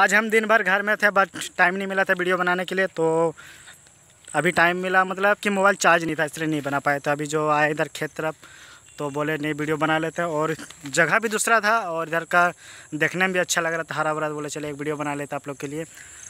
आज हम दिन भर घर में थे बट टाइम नहीं मिला था वीडियो बनाने के लिए तो अभी टाइम मिला मतलब कि मोबाइल चार्ज नहीं था इसलिए नहीं बना पाए तो अभी जो आए इधर खेत तरफ तो बोले नहीं वीडियो बना लेते हैं और जगह भी दूसरा था और इधर का देखने में भी अच्छा लग रहा था हरा भरा तो बोले चले एक वीडियो बना लेते आप लोग के लिए